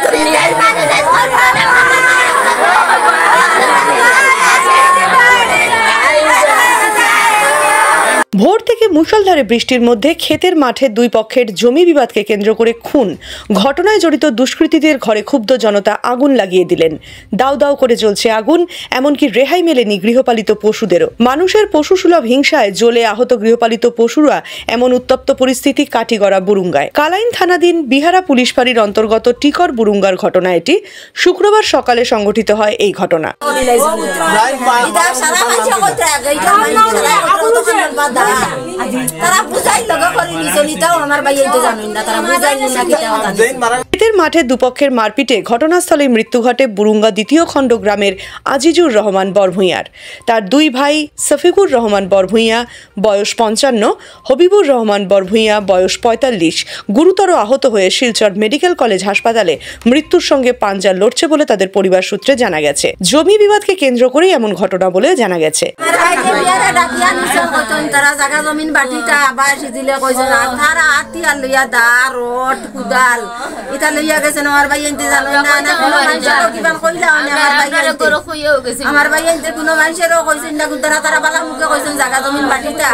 Three days, man, ভোর থেকে মুষলধারে বৃষ্টির মধ্যে ক্ষেতের মাঠে দুই পক্ষের জমি বিবাদকে কেন্দ্র করে খুন ঘটনায় জড়িত দুষ্কৃতীদের ঘরে ক্ষুব্ধ জনতা আগুন লাগিয়ে দিলেন দাও দাও করে জ্বলছে আগুন এমনকি রেহাই মেলেনি গৃহপালিত পশুদেরও মানুষের পশু সুলভ হিংসায় জ্বলে আহত গৃহপালিত পশুরা এমন উত্তপ্ত পরিস্থিতি কাটিগড়া বুরুঙ্গায় কালাইন থানাধীন বিহারা পুলিশ ফাঁড়ির অন্তর্গত টিকর বুরুঙ্গার ঘটনা এটি শুক্রবার সকালে সংঘটিত হয় এই ঘটনা Adita iya. iya. iya. মাঠে দুপক্ষের মারপিটে ঘটনাস্থলে মৃত্যু ঘটে বুরুঙ্গা দ্বিতীয় খণ্ড গ্রামের আজিজুর রহমান বরভূঁইয়ার তার দুই ভাই সফিকুর রহমান বরভূঁইয়া বয়স পঞ্চান্ন হবিবুর রহমান বরভূঁইয়া বয়স পঁয়তাল্লিশ গুরুতর আহত হয়ে শিলচর মেডিকেল কলেজ হাসপাতালে মৃত্যুর সঙ্গে পাঞ্জা লড়ছে বলে তাদের পরিবার সূত্রে জানা গেছে জমি বিবাদকে কেন্দ্র করে এমন ঘটনা বলে জানা গেছে তারা জমিন থারা আতিয়া লইয়া দা রড কুদাল এটা লইয়া গেছেন আমার ভাই এনতে জানো না না কোনো মানুষেরও কিবা কইলা হয়নি আমার ভাই আমার ভাই এনতে কোনো মানুষেরও কইছেন না তারা তারা বালা মুখে কইছেন জাগা জমিন বাটিটা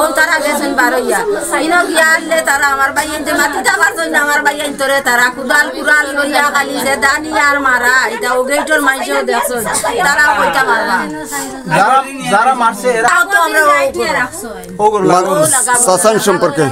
ও তারা গেছেন বারইয়া ইনো গিয়া আনলে তারা আমার ভাই এনতে মাটিটা পারছেন না আমার ভাই এনতরে তারা কুদাল কুড়াল লইয়া খালি যে দানি আর মারা এটা ও গেইটর মানুষেও দেখছেন তারা কইতা মারবা যারা মারছে এরা তো আমরা ও সম্পর্কে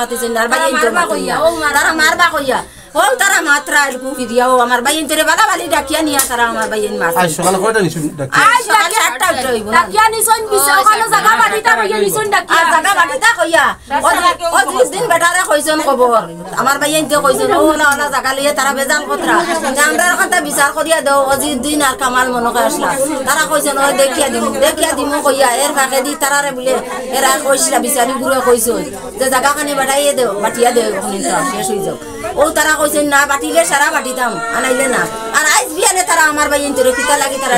মাতিছে তারা মারবা কইয়া হল তারা মাত্রা আসবো ফিরিয়াও আমার বাইন তোরে বালা বালি ডাকিয়া নিয়া তারা আমার বাইন মাছ আজ সকালে কয়টা নিছুন ডাকিয়া আজ সকালে 8টা উঠে ডাকিয়া নিছুন বিছে ওখানে জায়গা বাটিতা কইয়া নিছুন ডাকিয়া জায়গা বাটিতা কইয়া ও দিন দিন বেটারে কইছন খবর আমার বাইন তে কইছন ও না না জায়গা লইয়া তারা বেজাল পত্রা আমরার কথা বিচার করিয়া দাও অজিত দিন আর কামাল মনকে আসলা তারা কইছন ও দেখিয়া দিমু দেখিয়া দিমু কইয়া এর ফাঁকে দি তারারে বলে এরা কইছিলা বিচারি ঘুরে কইছন যে জায়গা খানি বাটাইয়ে দেও বাটিয়া দেও শেষ হই যাও ও তারা কইছে না বাটিলে সারা বাটিতাম আনাইলে না আর আইস বিয়ানে তারা আমার ভাই ইন্তরে কিতা লাগি তারা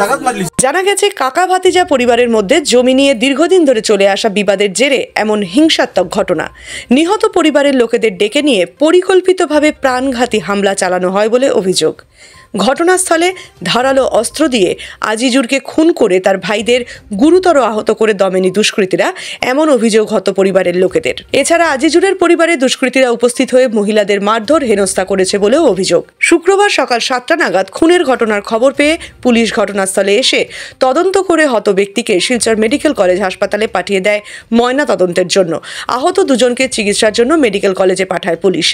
জাগাত মারলি জানা গেছে কাকা ভাতিজা পরিবারের মধ্যে জমি নিয়ে দীর্ঘদিন ধরে চলে আসা বিবাদের জেরে এমন হিংসাত্মক ঘটনা নিহত পরিবারের লোকেদের ডেকে নিয়ে পরিকল্পিতভাবে প্রাণঘাতী হামলা চালানো হয় বলে অভিযোগ ঘটনাস্থলে ধারালো অস্ত্র দিয়ে আজিজুরকে খুন করে তার ভাইদের গুরুতর আহত করে দমেনি দুষ্কৃতীরা এমন অভিযোগ হত পরিবারের লোকেদের এছাড়া আজিজুরের পরিবারে দুষ্কৃতীরা উপস্থিত হয়ে মহিলাদের মারধর হেনস্থা করেছে বলেও অভিযোগ শুক্রবার সকাল সাতটা নাগাদ খুনের ঘটনার খবর পেয়ে পুলিশ ঘটনাস্থলে এসে তদন্ত করে হত ব্যক্তিকে শিলচর মেডিকেল কলেজ হাসপাতালে পাঠিয়ে দেয় ময়না তদন্তের জন্য আহত দুজনকে চিকিৎসার জন্য মেডিকেল কলেজে পাঠায় পুলিশ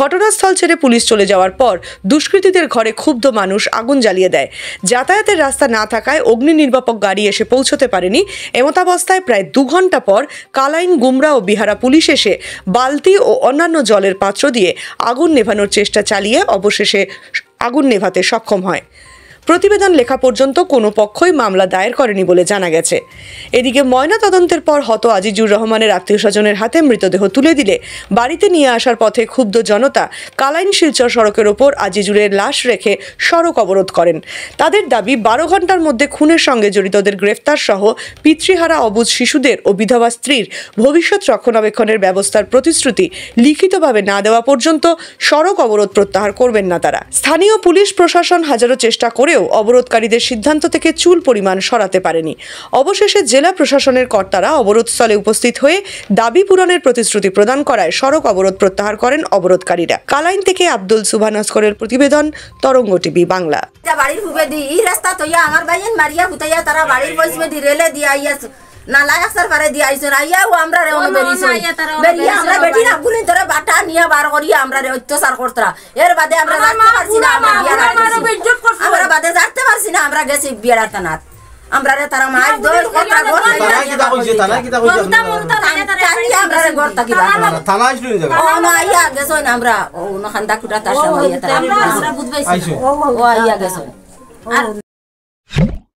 ঘটনাস্থল ছেড়ে পুলিশ চলে যাওয়ার পর দুষ্কৃতীদের ঘরে খুব ক্ষুব্ধ মানুষ আগুন জ্বালিয়ে দেয় যাতায়াতের রাস্তা না থাকায় অগ্নি নির্বাপক গাড়ি এসে পৌঁছতে পারেনি এমতাবস্থায় প্রায় দু ঘন্টা পর কালাইন গুমরা ও বিহারা পুলিশ এসে বালতি ও অন্যান্য জলের পাত্র দিয়ে আগুন নেভানোর চেষ্টা চালিয়ে অবশেষে আগুন নেভাতে সক্ষম হয় প্রতিবেদন লেখা পর্যন্ত কোনো পক্ষই মামলা দায়ের করেনি বলে জানা গেছে এদিকে ময়না তদন্তের পর হত আজিজুর রহমানের আত্মীয় স্বজনের হাতে মৃতদেহ তুলে দিলে বাড়িতে নিয়ে আসার পথে ক্ষুব্ধ জনতা কালাইন শিলচর সড়কের ওপর আজিজুরের লাশ রেখে সড়ক অবরোধ করেন তাদের দাবি বারো ঘন্টার মধ্যে খুনের সঙ্গে জড়িতদের গ্রেফতার সহ পিতৃহারা অবুজ শিশুদের ও বিধবা স্ত্রীর ভবিষ্যৎ রক্ষণাবেক্ষণের ব্যবস্থার প্রতিশ্রুতি লিখিতভাবে না দেওয়া পর্যন্ত সড়ক অবরোধ প্রত্যাহার করবেন না তারা স্থানীয় পুলিশ প্রশাসন হাজারো চেষ্টা করে পরেও অবরোধকারীদের সিদ্ধান্ত থেকে চুল পরিমাণ সরাতে পারেনি অবশেষে জেলা প্রশাসনের কর্তারা অবরোধস্থলে উপস্থিত হয়ে দাবি পূরণের প্রতিশ্রুতি প্রদান করায় সড়ক অবরোধ প্রত্যাহার করেন অবরোধকারীরা কালাইন থেকে আব্দুল সুভানস্করের প্রতিবেদন তরঙ্গ টিভি বাংলা বাড়ির রাস্তা তোয়া আমার বাইন মারিয়া হুতাইয়া তারা বাড়ির বসবে দি রেলে দিয়া না লাগাক সার পারে দিয়ে আইছো না ইয়া আমরা রে অন বেরিছো বেরিয়ে আমরা বেটি না ভুলি তোরে বাটা নিয়া বার করি আমরা রে অত্যাচার করতরা এর বাদে আমরা জানতে পারছি না আমরা বিয়ার আমরা বাদে জানতে পারছি না আমরা গেছি বিয়ার আতানাত আমরা রে তারা মাছ দই কথা কথা আমরা ও না ইয়া গেছো না আমরা খান্দা কুটা তার